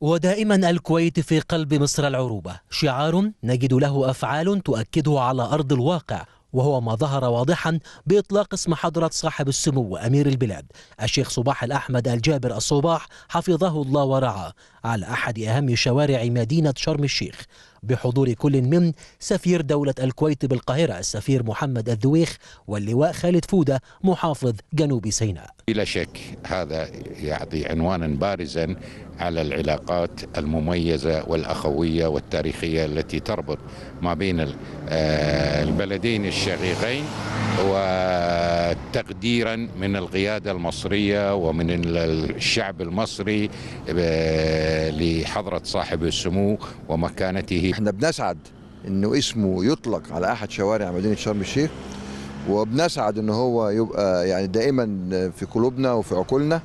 ودائما الكويت في قلب مصر العروبة شعار نجد له أفعال تؤكده على أرض الواقع وهو ما ظهر واضحا بإطلاق اسم حضرة صاحب السمو أمير البلاد الشيخ صباح الأحمد الجابر الصباح حفظه الله ورعاه على أحد أهم شوارع مدينة شرم الشيخ بحضور كل من سفير دولة الكويت بالقاهرة السفير محمد الذويخ واللواء خالد فودة محافظ جنوب سيناء بلا شك هذا يعطي عنوانا بارزا على العلاقات المميزة والأخوية والتاريخية التي تربط ما بين آه، البلدين الشقيقين و تقديرا من القيادة المصرية ومن الشعب المصري لحضرة صاحب السمو ومكانته احنا بنسعد انه اسمه يطلق على احد شوارع مدينة شرم الشيخ وبنسعد ان هو يبقى يعني دائما في قلوبنا وفي عقولنا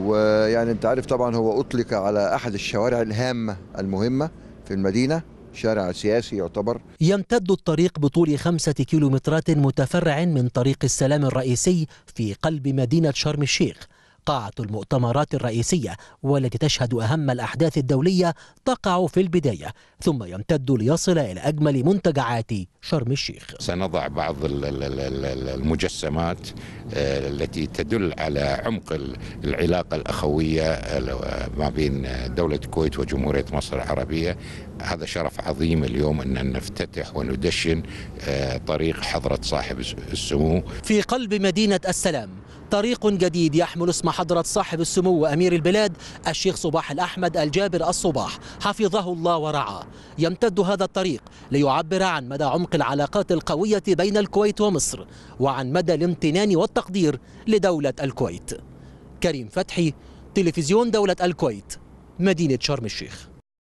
ويعني انت عارف طبعا هو اطلق على احد الشوارع الهامه المهمه في المدينه شارع سياسي يعتبر يمتد الطريق بطول خمسة كيلومترات متفرع من طريق السلام الرئيسي في قلب مدينة شرم الشيخ قاعة المؤتمرات الرئيسية والتي تشهد أهم الأحداث الدولية تقع في البداية ثم يمتد ليصل إلى أجمل منتجعات شرم الشيخ سنضع بعض المجسمات آه، التي تدل على عمق العلاقة الأخوية آه، آه، ما بين دولة الكويت وجمهورية مصر العربية هذا شرف عظيم اليوم أن نفتتح وندشن طريق حضرة صاحب السمو في قلب مدينة السلام طريق جديد يحمل اسم حضرة صاحب السمو أمير البلاد الشيخ صباح الأحمد الجابر الصباح حفظه الله ورعاه يمتد هذا الطريق ليعبر عن مدى عمق العلاقات القوية بين الكويت ومصر وعن مدى الامتنان والتقدير لدولة الكويت كريم فتحي تلفزيون دولة الكويت مدينة شرم الشيخ